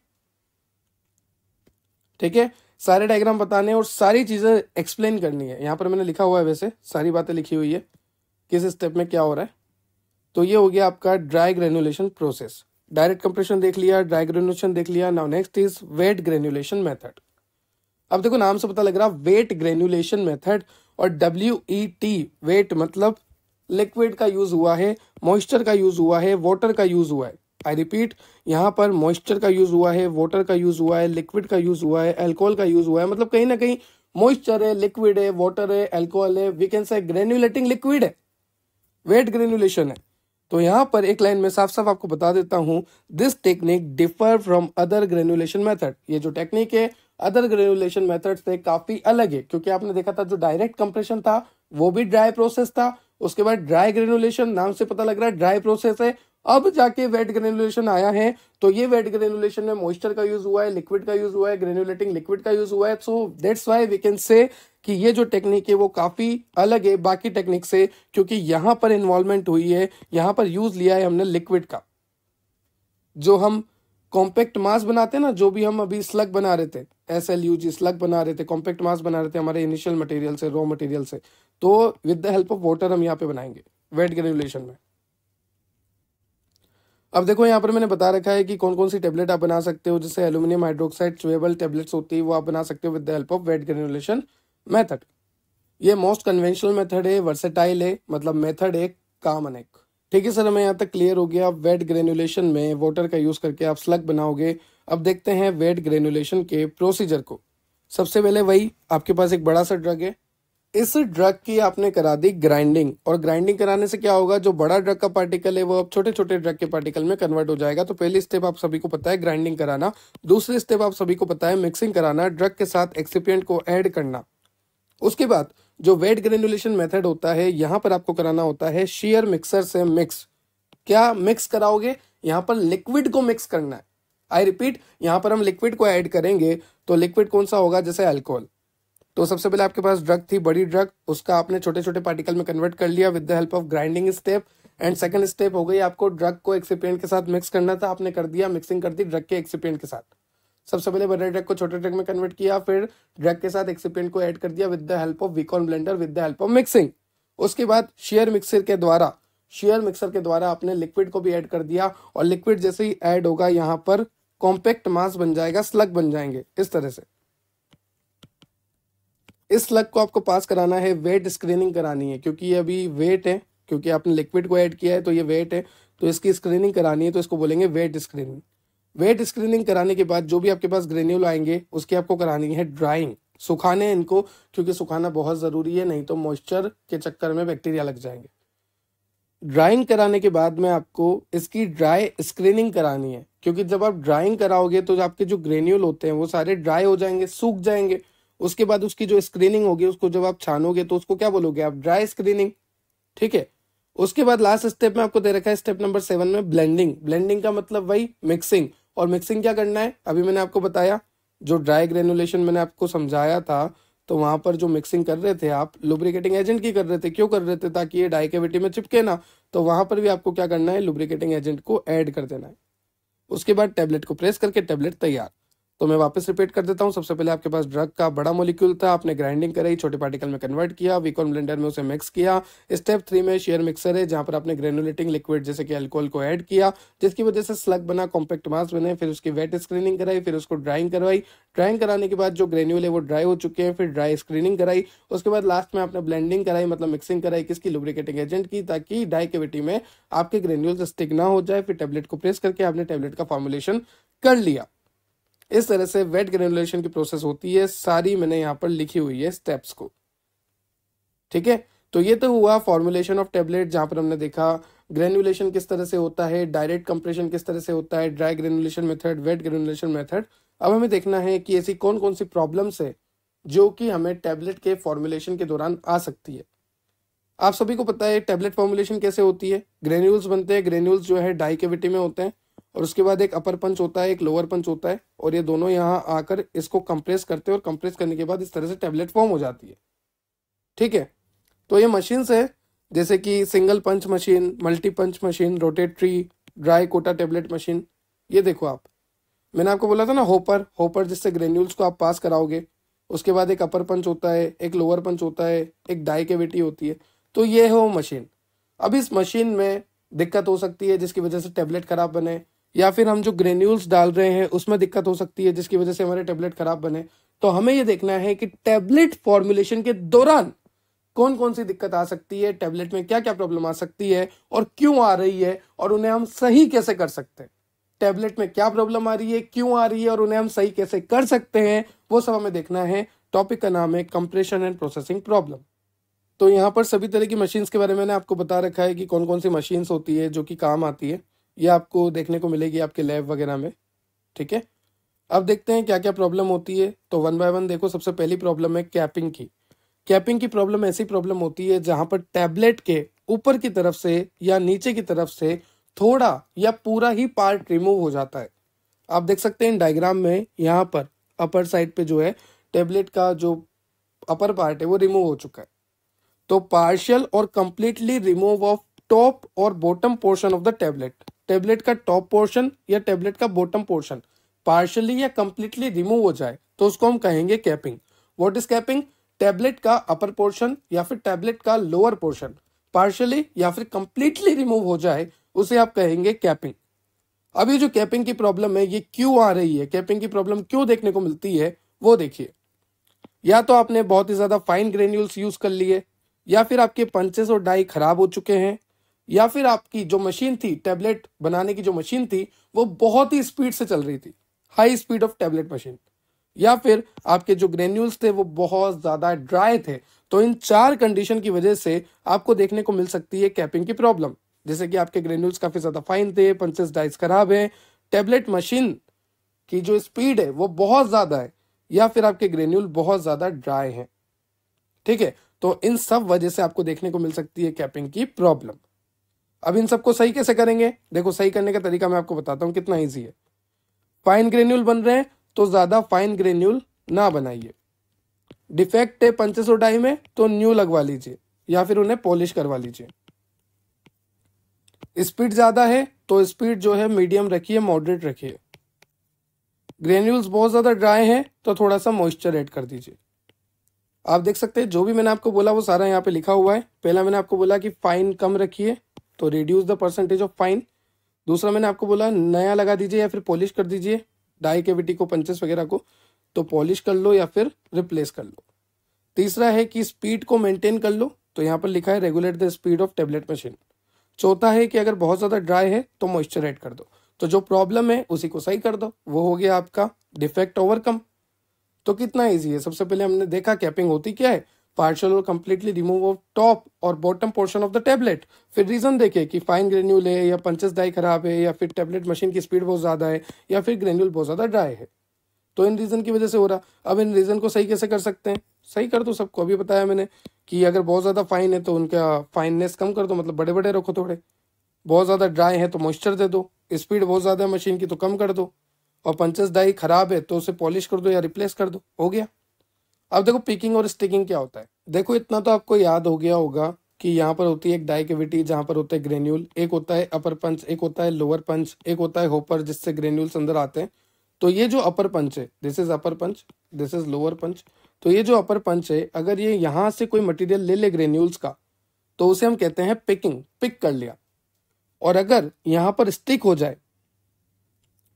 ठीक है सारे डायग्राम बताने और सारी चीजें एक्सप्लेन करनी है यहां पर मैंने लिखा हुआ है वैसे सारी बातें लिखी हुई है किस स्टेप में क्या हो रहा है तो ये हो गया आपका dry granulation process direct compression देख लिया ड्राई ग्रेनुलेशन देख लिया now next is wet granulation method अब देखो नाम से पता लग रहा वेट ग्रेनुलेशन मेथड और डब्ल्यू ई टी वेट मतलब लिक्विड का यूज हुआ है मॉइस्चर का यूज हुआ है वाटर का यूज हुआ है आई रिपीट यहाँ पर मॉइस्चर का यूज हुआ है वाटर का यूज हुआ है लिक्विड का यूज हुआ है एल्कोहल का यूज हुआ है मतलब कहीं ना कहीं मॉइस्चर है लिक्विड है वाटर है एल्कोहल है वी कैन से ग्रेन्यूलेटिंग लिक्विड है वेट ग्रेन्यूलेशन है तो यहाँ पर एक लाइन में साफ साफ आपको बता देता हूँ this technique differ from other granulation method ये जो टेक्निक है अदर ग्रेनुलेशन मेथड से काफ़ी अलग है क्योंकि आपने देखा था जो डायरेक्ट कंप्रेशन था वो भी ड्राई प्रोसेस था उसके बाद ड्राई ग्रेनुलेशन नाम से पता लग रहा है ड्राई प्रोसेस है अब जाके वेट ग्रेनुलेशन आया है तो ये वेट ग्रेनुलेशन में मॉइस्चर का यूज हुआ है लिक्विड का यूज हुआ है ग्रेनुलेटिंग लिक्विड का यूज हुआ है so that's why we can say कि ये जो टेक्निक है वो काफ़ी अलग है बाकी टेक्निक से क्योंकि यहां पर इन्वॉल्वमेंट हुई है यहां पर यूज लिया है हमने लिक्विड का जो हम कॉम्पैक्ट मास बनाते हैं ना जो भी हम अभी स्लग बना रहे थे S L U G slug बना रहे थे कॉम्पैक्ट मास बना रहे थे हमारे इनिशियल मटेरियल से रॉ मटेरियल से तो with the help of water हम यहाँ पे बनाएंगे वेट ग्रेनुलेशन में अब देखो यहाँ पर मैंने बता रखा है कि कौन कौन सी टेबलेट आप बना सकते हो जैसे एलुमिनियम हाइड्रोक्साइड चुएबल टेबलेट्स होती है वो आप बना सकते हो with the help of wet granulation method ये मोस्ट कन्वेंशनल मेथड है वर्सेटाइल है मतलब मेथड एक काम अनेक ठीक है सर हमें यहाँ तक क्लियर हो गया वेट ग्रेनुलेशन में वॉटर का यूज़ करके आप स्लग बनाओगे अब देखते हैं वेट ग्रेनुलेशन के प्रोसीजर को सबसे पहले वही आपके पास एक बड़ा सा ड्रग है इस ड्रग की आपने करा दी ग्राइंडिंग और ग्राइंडिंग कराने से क्या होगा जो बड़ा ड्रग का पार्टिकल है वो अब छोटे छोटे ड्रग के पार्टिकल में कन्वर्ट हो जाएगा तो पहली स्टेप आप सभी को पता है ग्राइंडिंग कराना दूसरी स्टेप आप सभी को पता है मिक्सिंग कराना ड्रग के साथ एक्सीपियंट को ऐड करना उसके बाद जो वेट ग्रेनुलेशन मेथड होता है यहां पर आपको कराना होता है शेयर मिक्सर से मिक्स क्या मिक्स कराओगे यहां पर लिक्विड को मिक्स करना है आई रिपीट यहां पर हम लिक्विड को ऐड करेंगे तो लिक्विड कौन सा होगा जैसे अल्कोहल तो सबसे पहले आपके पास ड्रग थी बड़ी ड्रग उसका आपने छोटे छोटे पार्टिकल में कन्वर्ट कर लिया with the help of grinding step and second step हो गई आपको ड्रग को एक्सीपेंट के साथ मिक्स करना था आपने कर दिया मिक्सिंग कर दी ड्रग के एक्सीपेंट के साथ सबसे पहले बड़े ड्रग को छोटे ड्रग में कन्वर्ट किया फिर ड्रग के साथ एक्सीपेंट को ऐड कर दिया with the help of V cone blender with the help of mixing उसके बाद शेयर मिक्सर के द्वारा शेयर मिक्सर के द्वारा आपने लिक्विड को भी ऐड कर दिया और लिक्विड जैसे ही ऐड होगा यहाँ पर कॉम्पैक्ट मास बन जाएगा स्लग बन जाएंगे इस तरह से इस लग को आपको पास कराना है वेट स्क्रीनिंग करानी है क्योंकि ये अभी वेट है क्योंकि आपने लिक्विड को ऐड किया है तो ये वेट है तो इसकी स्क्रीनिंग करानी है तो इसको बोलेंगे वेट स्क्रीनिंग वेट स्क्रीनिंग कराने के बाद जो भी आपके पास ग्रेन्यूल आएंगे उसकी आपको करानी है ड्राइंग सुखाने इनको क्योंकि सुखाना बहुत ज़रूरी है नहीं तो मॉइस्चर के चक्कर में बैक्टीरिया लग जाएंगे ड्राइंग कराने के बाद में आपको इसकी ड्राई स्क्रीनिंग करानी है क्योंकि जब आप ड्राइंग कराओगे तो आपके जो ग्रेन्यूल होते हैं वो सारे ड्राई हो जाएंगे सूख जाएंगे उसके बाद उसकी जो स्क्रीनिंग होगी उसको जब आप छानोगे तो उसको क्या बोलोगे आप ड्राई स्क्रीनिंग ठीक है उसके बाद लास्ट स्टेप में आपको दे रखा है स्टेप नंबर सेवन में ब्लेंडिंग ब्लेंडिंग का मतलब वही मिक्सिंग और मिक्सिंग क्या करना है अभी मैंने आपको बताया जो ड्राई ग्रेनुलेशन मैंने आपको समझाया था तो वहां पर जो मिक्सिंग कर रहे थे आप लुब्रिकेटिंग एजेंट की कर रहे थे क्यों कर रहे थे ताकि ये डाई कैविटी में चिपके ना तो वहां पर भी आपको क्या करना है लुब्रिकेटिंग एजेंट को ऐड कर देना है उसके बाद टेबलेट को प्रेस करके टेबलेट तैयार तो मैं वापस रिपीट कर देता हूँ सबसे पहले आपके पास ड्रग का बड़ा मोलिक्यूल था आपने ग्राइंडिंग कराई छोटे पार्टिकल में कन्वर्ट किया वीकॉन ब्लेंडर में उसे मिक्स किया स्टेप थ्री में शेयर मिक्सर है जहां पर आपने ग्रेनुलेटिंग लिक्विड जैसे कि अल्कोहल को ऐड किया जिसकी वजह से स्लग बना कॉम्पैक्ट मास बने फिर उसकी वेट स्क्रीनिंग कराई फिर उसको ड्राइंग करवाई ड्राइंग कराने के बाद जो ग्रेन्यूल है वो ड्राई हो चुके हैं फिर ड्राई स्क्रीनिंग कराई उसके बाद लास्ट में आपने ब्लेंडिंग कराई मतलब मिक्सिंग कराई किसकी लुब्रिकेटिंग एजेंट की ताकि ड्राई में आपके ग्रेन्यूल स्टिक ना हो जाए फिर टेबलेट को प्रेस करके आपने टेबलेट का फॉर्मुलेशन कर लिया इस तरह से वेट ग्रेनुलेशन की प्रोसेस होती है सारी मैंने यहाँ पर लिखी हुई है स्टेप्स को ठीक है तो ये तो हुआ फॉर्मुलेशन ऑफ टेबलेट जहां पर हमने देखा ग्रेनुलेशन किस तरह से होता है डायरेक्ट कंप्रेशन किस तरह से होता है dry granulation method wet granulation method अब हमें देखना है कि ऐसी कौन कौन सी प्रॉब्लम्स है जो कि हमें टेबलेट के फॉर्मुलेशन के दौरान आ सकती है आप सभी को पता है टैबलेट फॉर्मुलेशन कैसे होती है ग्रेन्यूल्स बनते हैं ग्रेन्यूल्स जो है डाई केविटी में होते हैं और उसके बाद एक अपर पंच होता है एक लोअर पंच होता है और ये दोनों यहाँ आकर इसको कंप्रेस करते हैं और कंप्रेस करने के बाद इस तरह से टेबलेट फॉर्म हो जाती है ठीक है तो ये मशीन्स है जैसे कि single punch machine multi punch machine rotary dry coater tablet machine ये देखो आप मैंने आपको बोला था ना होपर होपर जिससे ग्रेन्यूल्स को आप पास कराओगे उसके बाद एक अपर पंच होता है एक लोअर पंच होता है एक डाई केविटी होती है तो ये है वो मशीन अब इस मशीन में दिक्कत हो सकती है जिसकी वजह से टेबलेट खराब बने या फिर हम जो ग्रेन्यूल्स डाल रहे हैं उसमें दिक्कत हो सकती है जिसकी वजह से हमारे टेबलेट खराब बने तो हमें ये देखना है कि टेबलेट फॉर्मुलेशन के दौरान कौन कौन सी दिक्कत आ सकती है टेबलेट में क्या क्या प्रॉब्लम आ सकती है और क्यों आ रही है और उन्हें हम सही कैसे कर सकते हैं टैबलेट में क्या प्रॉब्लम आ रही है क्यों आ रही है और उन्हें हम सही कैसे कर सकते हैं वो सब हमें देखना है टॉपिक का नाम है कंप्रेशन एंड प्रोसेसिंग प्रॉब्लम तो यहाँ पर सभी तरह की मशीन्स के बारे में मैंने आपको बता रखा है कि कौन कौन सी मशीन्स होती है जो कि काम आती है ये आपको देखने को मिलेगी आपके लैब वगैरह में ठीक है अब देखते हैं क्या क्या प्रॉब्लम होती है तो वन बाय वन देखो सबसे पहली प्रॉब्लम है कैपिंग की कैपिंग की प्रॉब्लम ऐसी प्रॉब्लम होती है जहां पर टैबलेट के ऊपर की तरफ से या नीचे की तरफ से थोड़ा या पूरा ही पार्ट रिमूव हो जाता है आप देख सकते हैं डायग्राम में यहाँ पर अपर साइड पे जो है टेबलेट का जो अपर पार्ट है वो रिमूव हो चुका है तो पार्शियल और कंप्लीटली रिमूव ऑफ टॉप और bottom portion of the tablet tablet का टॉप पोर्शन या टेबलेट का बॉटम पोर्शन पार्शली या कंप्लीटली रिमूव हो जाए तो उसको हम कहेंगे capping what is capping tablet का अपर पोर्शन या फिर टैबलेट का लोअर पोर्शन पार्शली या फिर कम्प्लीटली रिमूव हो जाए उसे आप कहेंगे कैपिंग अब ये जो कैपिंग की प्रॉब्लम है ये क्यों आ रही है कैपिंग की प्रॉब्लम क्यों देखने को मिलती है वो देखिए या तो आपने बहुत ही ज्यादा फाइन ग्रेन्यूल्स यूज कर लिए या फिर आपके पंचेस और डाई खराब हो चुके हैं या फिर आपकी जो मशीन थी टैबलेट बनाने की जो मशीन थी वो बहुत ही स्पीड से चल रही थी high speed of tablet machine या फिर आपके जो ग्रेन्यूल्स थे वो बहुत ज़्यादा ड्राई थे तो इन चार कंडीशन की वजह से आपको देखने को मिल सकती है कैपिंग की प्रॉब्लम जैसे कि आपके ग्रेन्यूल्स काफ़ी ज़्यादा फाइन थे पंचेस डाइस खराब है टेबलेट मशीन की जो स्पीड है वो बहुत ज़्यादा है या फिर आपके ग्रेन्यूल बहुत ज़्यादा ड्राई हैं ठीक है तो इन सब वजह से आपको देखने को मिल सकती है कैपिंग की प्रॉब्लम अब इन सबको सही कैसे करेंगे देखो सही करने का तरीका मैं आपको बताता हूँ कितना ईजी है फाइन ग्रेन्यूल बन रहे हैं तो ज़्यादा फाइन ग्रेन्यूल ना बनाइए डिफेक्ट है पंचे डाई में तो न्यू लगवा लीजिए या फिर उन्हें पॉलिश करवा लीजिए स्पीड ज़्यादा है तो स्पीड जो है मीडियम रखिए मॉडरेट रखिए ग्रेन्यूल्स बहुत ज़्यादा ड्राई हैं तो थोड़ा सा मॉइस्चर ऐड कर दीजिए आप देख सकते हैं जो भी मैंने आपको बोला वो सारा यहाँ पे लिखा हुआ है पहला मैंने आपको बोला कि फाइन कम रखिए तो reduce the percentage of fine दूसरा मैंने आपको बोला नया लगा दीजिए या फिर पॉलिश कर दीजिए डाई केविटी को पंचेस वगैरह को तो पॉलिश कर लो या फिर रिप्लेस कर लो तीसरा है कि स्पीड को मेंटेन कर लो तो यहाँ पर लिखा है regulate the speed of tablet machine चौथा है कि अगर बहुत ज़्यादा ड्राई है तो मॉइस्चर ऐड कर दो तो जो प्रॉब्लम है उसी को सही कर दो वो हो गया आपका डिफेक्ट ओवरकम तो कितना ईजी है सबसे पहले हमने देखा कैपिंग होती क्या है पार्शल और कम्प्लीटली रिमूव ऑफ टॉप और bottom portion of the tablet फिर रीजन देखे कि फाइन ग्रेन्यूल है या पंचस डाई खराब है या फिर टेबलेट मशीन की स्पीड बहुत ज़्यादा है या फिर ग्रेन्यूल बहुत ज़्यादा ड्राई है तो इन रीज़न की वजह से हो रहा अब इन रीज़न को सही कैसे कर सकते हैं सही कर दो तो सबको अभी बताया मैंने कि अगर बहुत ज़्यादा फाइन है तो उनका फाइननेस कम कर दो मतलब बड़े बड़े रखो थोड़े बहुत ज़्यादा ड्राई है तो मॉइस्चर दे दो स्पीड बहुत ज़्यादा है मशीन की तो कम कर दो और पंचस डाई खराब है तो उसे पॉलिश कर दो या रिप्लेस कर दो हो गया अब देखो पिकिंग और स्टिकिंग क्या होता है देखो इतना तो आपको याद हो गया होगा कि यहाँ पर होती है एक डाइकेविटी जहाँ पर होते हैं ग्रेन्यूल एक होता है अपर पंच एक होता है लोअर पंच एक होता है होपर जिससे ग्रेन्यूल्स अंदर आते हैं तो ये जो अपर पंच है this is upper punch this is lower punch तो ये जो अपर पंच है अगर ये यहाँ से कोई मटेरियल ले ले ग्रेन्यूल्स का तो उसे हम कहते हैं पिकिंग पिक कर लिया और अगर यहाँ पर स्टिक हो जाए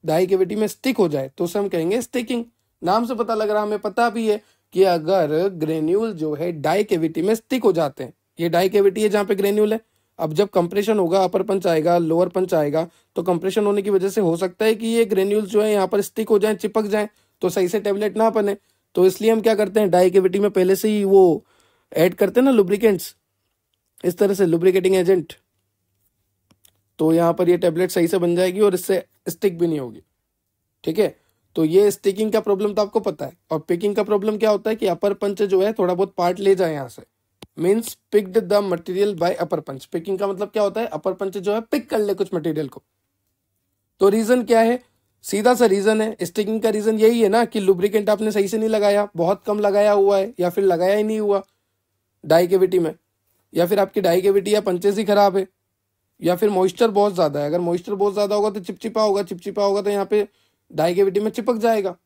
डाइकेविटी में स्टिक हो जाए तो उसे हम कहेंगे स्टिकिंग नाम से पता लग रहा हमें पता भी है कि अगर ग्रेन्यूल जो है डाई में स्टिक हो जाते हैं ये डाई है जहाँ पे ग्रेन्यूल है अब जब कंप्रेशन होगा अपर पंच आएगा लोअर पंच आएगा तो कंप्रेशन होने की वजह से हो सकता है कि ये ग्रेन्यूल जो है यहाँ पर स्टिक हो जाए चिपक जाए तो सही से टेबलेट ना बने तो इसलिए हम क्या करते हैं डाई में पहले से ही वो एड करते हैं ना लुब्रिकेंट्स इस तरह से लुब्रिकेटिंग एजेंट तो यहाँ पर ये टेबलेट सही से बन जाएगी और इससे स्टिक भी नहीं होगी ठीक है तो ये स्टिकिंग का प्रॉब्लम तो आपको पता है और पिकिंग का प्रॉब्लम क्या होता है कि अपर पंच जो है थोड़ा बहुत पार्ट ले जाए यहाँ से means picked the material by upper punch picking का मतलब क्या होता है अपर पंच जो है पिक कर ले कुछ मटेरियल को तो रीजन क्या है सीधा सा रीजन है स्टिकिंग का रीजन यही है ना कि लुब्रिकेंट आपने सही से नहीं लगाया बहुत कम लगाया हुआ है या फिर लगाया ही नहीं हुआ डाई केविटी में या फिर आपकी डाई केविटी या पंचेस ही खराब है या फिर मॉइस्चर बहुत ज़्यादा है अगर मॉइस्चर बहुत ज़्यादा होगा तो चिपचिपा होगा चिपचिपा होगा तो यहाँ पे डाई के विटी में चिपक जाएगा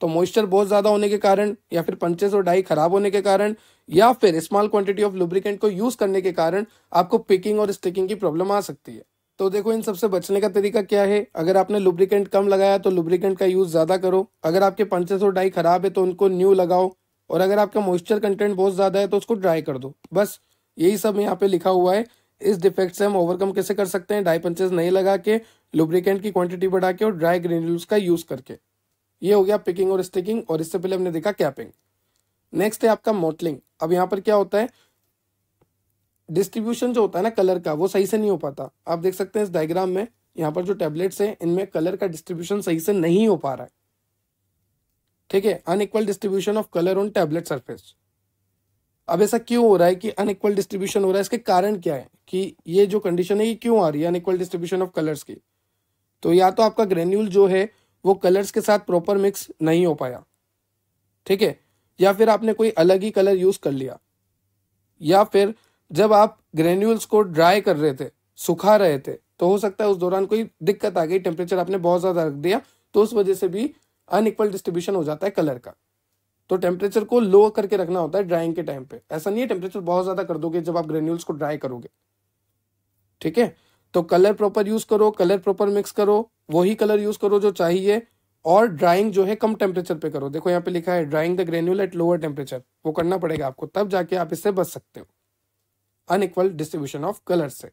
तो मॉइस्चर बहुत ज़्यादा होने के कारण या फिर पंचेस और डाई खराब होने के कारण या फिर स्मॉल क्वांटिटी ऑफ लुब्रिकेंट को यूज़ करने के कारण आपको पिकिंग और स्टिकिंग की प्रॉब्लम आ सकती है तो देखो इन सबसे बचने का तरीका क्या है अगर आपने लुब्रिकेंट कम लगाया तो लुब्रिकेंट का यूज़ ज़्यादा करो अगर आपके पंचेस और डाई खराब है तो उनको न्यू लगाओ और अगर आपका मॉइस्चर कंटेंट बहुत ज़्यादा है तो उसको ड्राई कर दो बस यही सब यहाँ पे लिखा हुआ है इस डिफेक्ट से हम ओवरकम कैसे कर सकते हैं डाई पंचेज नहीं लगा के लुब्रिकेंट की क्वांटिटी बढ़ा के और ड्राई ग्रेन्यूल्स का यूज करके ये हो गया पिकिंग और स्टिकिंग और इससे पहले हमने देखा कैपिंग नेक्स्ट है आपका मोटलिंग अब यहाँ पर क्या होता है डिस्ट्रीब्यूशन जो होता है ना कलर का वो सही से नहीं हो पाता आप देख सकते हैं इस डायग्राम में यहाँ पर जो टेबलेट्स हैं इनमें कलर का डिस्ट्रीब्यूशन सही से नहीं हो पा रहा है ठीक है unequal distribution of colour on tablet surface अब ऐसा क्यों हो रहा है कि अनइक्वल डिस्ट्रीब्यूशन हो रहा है इसके कारण क्या है कि ये जो कंडीशन है ये क्यों आ रही है अनइक्वल डिस्ट्रीब्यूशन ऑफ कलर्स की तो या तो आपका ग्रेन्यूल जो है वो कलर्स के साथ प्रॉपर मिक्स नहीं हो पाया ठीक है या फिर आपने कोई अलग ही कलर यूज कर लिया या फिर जब आप ग्रेन्यूल्स को ड्राई कर रहे थे सुखा रहे थे तो हो सकता है उस दौरान कोई दिक्कत आ गई टेम्परेचर आपने बहुत ज़्यादा रख दिया तो उस वजह से भी अनइक्वल डिस्ट्रीब्यूशन हो जाता है कलर का तो टेम्परेचर को लो करके रखना होता है ड्राइंग के टाइम पे ऐसा नहीं है टेम्परेचर बहुत ज़्यादा कर दोगे जब आप ग्रेन्यूल्स को ड्राई करोगे ठीक है तो कलर प्रॉपर यूज़ करो कलर प्रॉपर मिक्स करो वही कलर यूज़ करो जो चाहिए और ड्राइंग जो है कम टेम्परेचर पे करो देखो यहाँ पे लिखा है drying the granule at lower temperature वो करना पड़ेगा आपको तब जाके आप इससे बच सकते हो अनइक्वल डिस्ट्रीब्यूशन ऑफ कलर से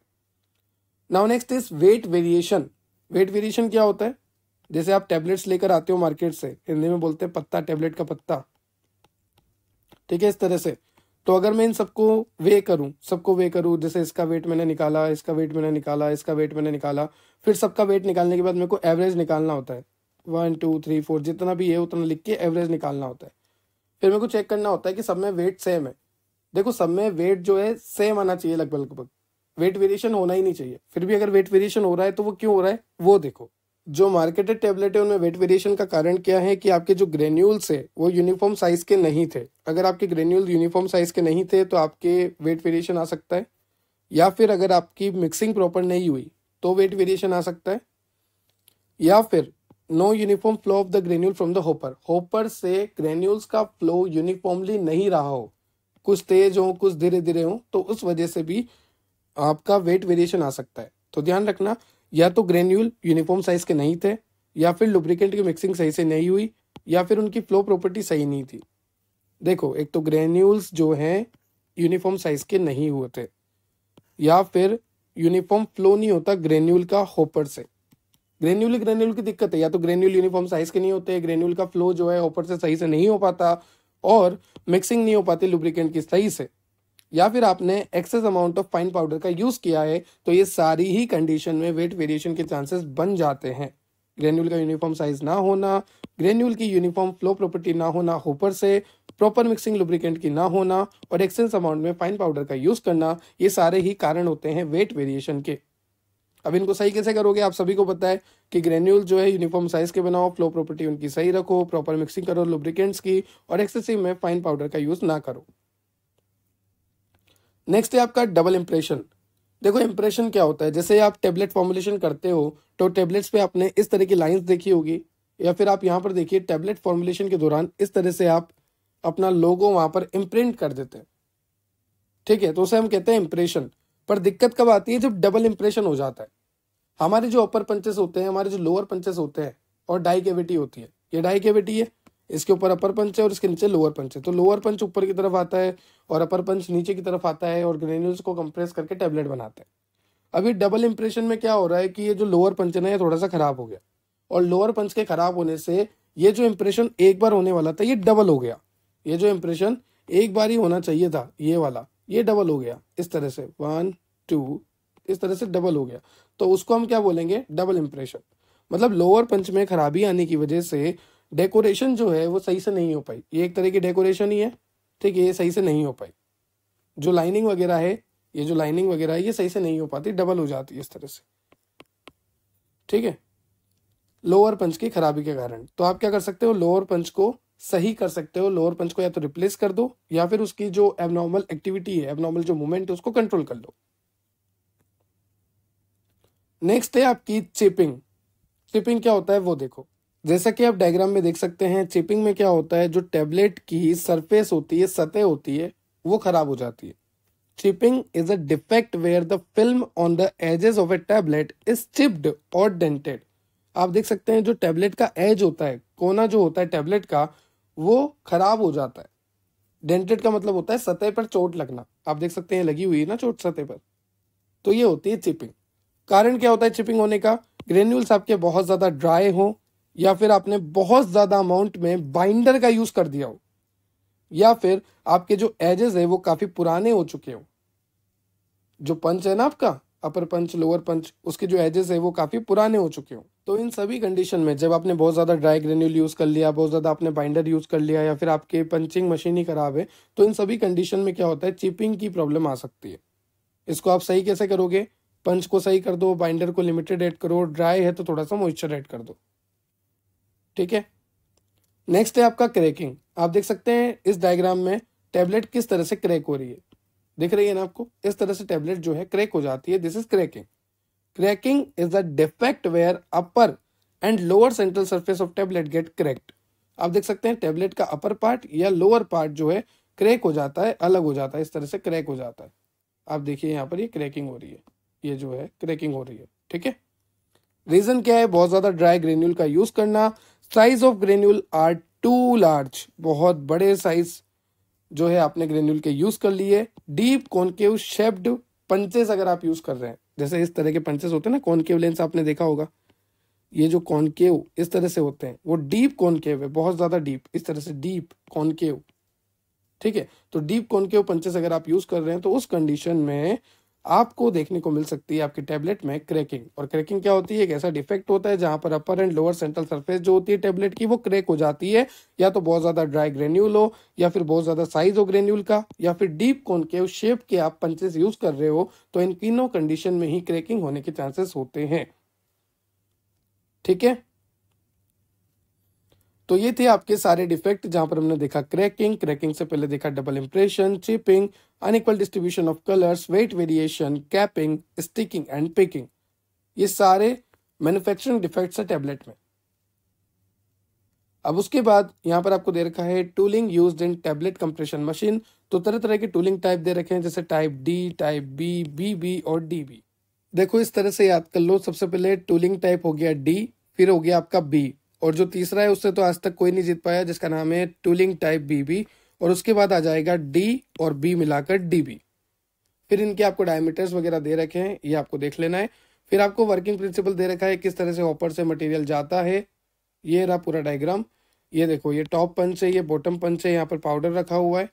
now next is weight variation weight variation क्या होता है जैसे आप टेबलेट्स लेकर आते हो मार्केट से हिंदी में बोलते हैं पत्ता टेबलेट का पत्ता ठीक है इस तरह से तो अगर मैं इन सबको वे करूं सबको वे करूं जैसे इसका वेट मैंने निकाला इसका वेट मैंने निकाला इसका वेट मैंने निकाला फिर सबका वेट निकालने के बाद मेरे को एवरेज निकालना होता है वन टू थ्री फोर जितना भी है उतना लिख के एवरेज निकालना होता है फिर मेरे को चेक करना होता है कि सब में वेट सेम है देखो सब में वेट जो है सेम आना चाहिए लगभग लगभग वेट वेरिएशन होना ही नहीं चाहिए फिर भी अगर वेट वेरिएशन हो रहा है तो वो क्यों हो रहा है वो देखो जो मार्केटेड टेबलेट है उनमें वेट वेरिएशन का कारण क्या है कि आपके जो ग्रेन्यूल्स है वो यूनिफॉर्म साइज के नहीं थे अगर आपके ग्रेन्यूल यूनिफॉर्म साइज के नहीं थे तो आपके वेट वेरिएशन आ सकता है या फिर अगर आपकी मिक्सिंग प्रॉपर नहीं हुई तो वेट वेरिएशन आ सकता है या फिर no uniform flow of the granule from the hopper hopper से ग्रेन्यूल्स का फ्लो यूनिफॉर्मली नहीं रहा हो कुछ तेज हो कुछ धीरे धीरे हो तो उस वजह से भी आपका वेट वेरिएशन आ सकता है तो ध्यान रखना या तो ग्रेन्यूल यूनिफॉर्म साइज के नहीं थे या फिर लुब्रिकेंट की मिक्सिंग सही से नहीं हुई या फिर उनकी फ्लो प्रॉपर्टी सही नहीं थी देखो एक तो ग्रेन्यूल्स जो हैं यूनिफॉर्म साइज के नहीं हुए थे या फिर यूनिफॉर्म फ्लो नहीं होता ग्रेन्यूल का होपर से ग्रेन्यूल ग्रेन्यूल की दिक्कत है या तो ग्रेन्यूल यूनिफॉर्म साइज के नहीं होते ग्रेन्यूल का फ्लो जो है होपर से सही से नहीं हो पाता और मिक्सिंग नहीं हो पाती लुब्रिकेंट की सही से या फिर आपने excess amount of fine powder का यूज किया है तो ये सारी ही कंडीशन में वेट वेरिएशन के चांसेस बन जाते हैं ग्रेन्यूल का यूनिफॉर्म साइज ना होना ग्रेन्यूल की यूनिफॉर्म फ्लो प्रॉपर्टी ना होना होपर से प्रॉपर मिक्सिंग लुब्रिकेंट की ना होना और एक्सेस अमाउंट में फाइन पाउडर का यूज करना ये सारे ही कारण होते हैं वेट वेरिएशन के अब इनको सही कैसे करोगे आप सभी को पता है कि ग्रेन्यूल जो है यूनिफॉर्म साइज के बनाओ फ्लो प्रॉपर्टी उनकी सही रखो प्रॉपर मिक्सिंग करो लुब्रिकेंट्स की और एक्सेसिव में फाइन पाउडर का यूज ना करो नेक्स्ट है आपका डबल इम्प्रेशन देखो इम्प्रेशन क्या होता है जैसे आप टेबलेट फॉर्मुलेशन करते हो तो टेबलेट्स पे आपने इस तरह की लाइंस देखी होगी या फिर आप यहाँ पर देखिए टेबलेट फॉर्मुलेशन के दौरान इस तरह से आप अपना लोगो वहां पर इम्प्रिंट कर देते हैं ठीक है तो उसे हम कहते हैं इम्प्रेशन पर दिक्कत कब आती है जब डबल इम्प्रेशन हो जाता है हमारे जो अपर पंचेस होते हैं हमारे जो लोअर पंचेस होते हैं और डाई केविटी होती है ये डाई केविटी है इसके ऊपर अपर पंच है और इसके नीचे लोअर पंच है तो लोअर पंच ऊपर की तरफ आता है और अपर पंच नीचे की तरफ आता है और ग्रेन्यूल्स को कंप्रेस करके टेबलेट बनाते हैं अभी डबल इंप्रेशन में क्या हो रहा है कि ये जो लोअर पंच है ना ये थोड़ा सा खराब हो गया और लोअर पंच के खराब होने से ये जो इंप्रेशन एक बार होने वाला था ये डबल हो गया ये जो इंप्रेशन एक बार ही होना चाहिए था ये वाला ये डबल हो गया इस तरह से वन टू इस तरह से डबल हो गया तो उसको हम क्या बोलेंगे डबल इंप्रेशन मतलब लोअर पंच में खराबी आने की वजह से डेकोरेशन जो है वो सही से नहीं हो पाई ये एक तरह की डेकोरेशन ही है ठीक है ये सही से नहीं हो पाई जो लाइनिंग वगैरह है ये जो लाइनिंग वगैरह है ये सही से नहीं हो पाती डबल हो जाती है इस तरह से ठीक है लोअर पंच की खराबी के कारण तो आप क्या कर सकते हो लोअर पंच को सही कर सकते हो लोअर पंच को या तो रिप्लेस कर दो या फिर उसकी जो एबनॉर्मल एक्टिविटी है एबनॉर्मल जो मूवमेंट है उसको कंट्रोल कर लो नेक्स्ट है आपकी चिपिंग चिपिंग क्या होता है वो देखो जैसा कि आप डायग्राम में देख सकते हैं चिपिंग में क्या होता है जो टेबलेट की सरफेस होती है सतह होती है वो खराब हो जाती है chipping is a defect where the film on the edges of a tablet is chipped और डेंटेड आप देख सकते हैं जो टैबलेट का एज होता है कोना जो होता है टैबलेट का वो खराब हो जाता है डेंटेड का मतलब होता है सतह पर चोट लगना आप देख सकते हैं लगी हुई है ना चोट सतह पर तो ये होती है चिपिंग कारण क्या होता है चिपिंग होने का ग्रेन्यूल्स आपके बहुत ज़्यादा ड्राई हों या फिर आपने बहुत ज़्यादा अमाउंट में बाइंडर का यूज़ कर दिया हो या फिर आपके जो एजेस है वो काफ़ी पुराने हो चुके हो जो पंच है ना आपका अपर पंच लोअर पंच उसके जो एजेस है वो काफ़ी पुराने हो चुके हो तो इन सभी कंडीशन में जब आपने बहुत ज़्यादा ड्राई ग्रेन्यूल यूज़ कर लिया बहुत ज़्यादा आपने बाइंडर यूज़ कर लिया या फिर आपके पंचिंग मशीन ही खराब है तो इन सभी कंडीशन में क्या होता है चिपिंग की प्रॉब्लम आ सकती है इसको आप सही कैसे करोगे पंच को सही कर दो बाइंडर को लिमिटेड ऐड करो ड्राई है तो थोड़ा सा मॉइस्चर ऐड कर दो ठीक है नेक्स्ट है आपका क्रैकिंग आप देख सकते हैं इस डायग्राम में टैबलेट किस तरह से क्रैक हो रही है दिख रही है ना आपको इस तरह से टैबलेट जो है क्रैक हो जाती है this is cracking cracking is the defect where upper and lower central surface of tablet get cracked आप देख सकते हैं टैबलेट का अपर पार्ट या लोअर पार्ट जो है क्रैक हो जाता है अलग हो जाता है इस तरह से क्रैक हो जाता है आप देखिए यहाँ पर ये क्रैकिंग हो रही है ये जो है क्रैकिंग हो रही है ठीक है रीजन क्या है बहुत ज्यादा ड्राई ग्रेन्यूल का यूज करना size of granule are too large बहुत बड़े साइज जो है आपने ग्रेन्यूल के यूज कर लिए डीप कॉनकेव शेप्ड पंचेस अगर आप यूज कर रहे हैं जैसे इस तरह के पंचेस होते हैं ना कॉनकेव लेंस आपने देखा होगा ये जो कॉनकेव इस तरह से होते हैं वो डीप कॉनकेव है बहुत ज्यादा डीप इस तरह से डीप कॉनकेव ठीक है तो डीप कॉनकेव पंचेस अगर आप यूज कर रहे हैं तो उस कंडीशन में आपको देखने को मिल सकती है आपके टैबलेट में क्रैकिंग और क्रैकिंग क्या होती है एक ऐसा डिफेक्ट होता है जहां पर upper and lower central surface जो होती है टैबलेट की वो क्रैक हो जाती है या तो बहुत ज्यादा ड्राई ग्रेन्यूल हो या फिर बहुत ज्यादा साइज हो ग्रेन्यूल का या फिर डीप उस शेप के आप पंचेस यूज कर रहे हो तो इन तीनों कंडीशन में ही क्रैकिंग होने के चांसेस होते हैं ठीक है तो ये थे आपके सारे डिफेक्ट जहां पर हमने देखा क्रैकिंग क्रैकिंग से पहले देखा double impression chipping unequal distribution of colours weight variation capping sticking and picking ये सारे मैन्युफैक्चरिंग डिफेक्ट्स है टैबलेट में अब उसके बाद यहाँ पर आपको दे रखा है tooling use in tablet compression machine तो तरह तरह के टूलिंग टाइप दे रखे हैं जैसे type D type B B B और डी बी देखो इस तरह से याद कर लो सबसे पहले टूलिंग टाइप हो गया डी फिर हो गया आपका बी और जो तीसरा है उससे तो आज तक कोई नहीं जीत पाया जिसका नाम है टूलिंग टाइप बी बी और उसके बाद आ जाएगा डी और बी मिलाकर डी बी फिर इनके आपको डायमीटर्स वगैरह दे रखे हैं ये आपको देख लेना है फिर आपको वर्किंग प्रिंसिपल दे रखा है किस तरह से ऑपर से मटेरियल जाता है ये रहा पूरा डायग्राम ये देखो ये टॉप पंच है ये बॉटम पंच है यहाँ पर पाउडर रखा हुआ है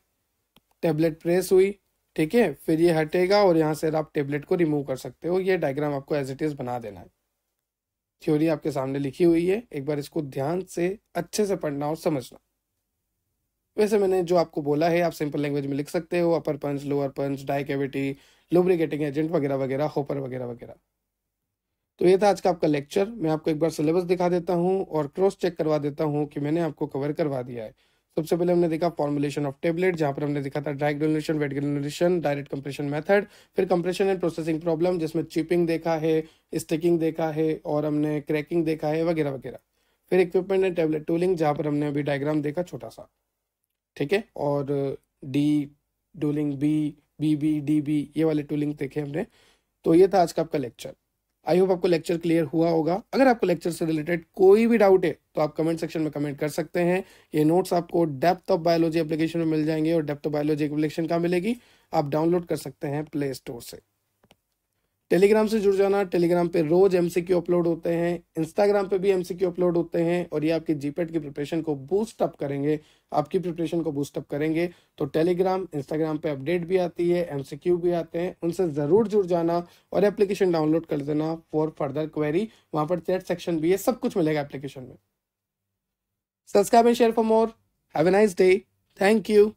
टेबलेट प्रेस हुई ठीक है फिर ये हटेगा और यहाँ से आप टेबलेट को रिमूव कर सकते हो ये डायग्राम आपको एज इट इज़ बना देना है थ्योरी आपके सामने लिखी हुई है एक बार इसको ध्यान से अच्छे से पढ़ना और समझना वैसे मैंने जो आपको बोला है आप सिंपल लैंग्वेज में लिख सकते हो upper punch lower punch die cavity lubricating agent वगैरह वगैरह होपर वगैरह वगैरह तो ये था आज का आपका लेक्चर मैं आपको एक बार सिलेबस दिखा देता हूँ और क्रॉस चेक करवा देता हूँ कि मैंने आपको कवर करवा दिया है सबसे पहले हमने देखा फॉर्मुलेशन ऑफ टेबलेट जहां पर हमने देखा था dry granulation wet granulation direct compression method फिर कंप्रेशन एंड प्रोसेसिंग प्रॉब्लम जिसमें चिपिंग देखा है स्टिकिंग देखा है और हमने क्रैकिंग देखा है वगैरह वगैरह फिर इक्विपमेंट एंड टेबलेट टूलिंग जहां पर हमने अभी डायग्राम देखा छोटा सा ठीक है और D tooling B B B D B ये वाले टूलिंग देखे हमने तो ये था आज का आपका लेक्चर आई होप आपको लेक्चर क्लियर हुआ होगा अगर आपको लेक्चर से रिलेटेड कोई भी डाउट है तो आप कमेंट सेक्शन में कमेंट कर सकते हैं ये नोट्स आपको डेप्थ ऑफ बायोलॉजी एप्लीकेशन में मिल जाएंगे और डेप्थ ऑफ बायोलॉजी एप्लीकेशन कहाँ मिलेगी आप डाउनलोड कर सकते हैं प्ले स्टोर से टेलीग्राम से जुड़ जाना टेलीग्राम पे रोज एमसीक्यू अपलोड होते हैं इंस्टाग्राम पे भी एमसीक्यू अपलोड होते हैं और ये आपके जीपेट की प्रिपरेशन को बूस्ट अप करेंगे आपकी प्रिपरेशन को बूस्ट अप करेंगे तो टेलीग्राम इंस्टाग्राम पे अपडेट भी आती है एमसीक्यू भी आते हैं उनसे ज़रूर जुड़ जाना और एप्लीकेशन डाउनलोड कर देना फॉर फर्दर क्वेरी वहां पर चैट सेक्शन भी है सब कुछ मिलेगा एप्लीकेशन में subscribe and share for more have a nice day thank you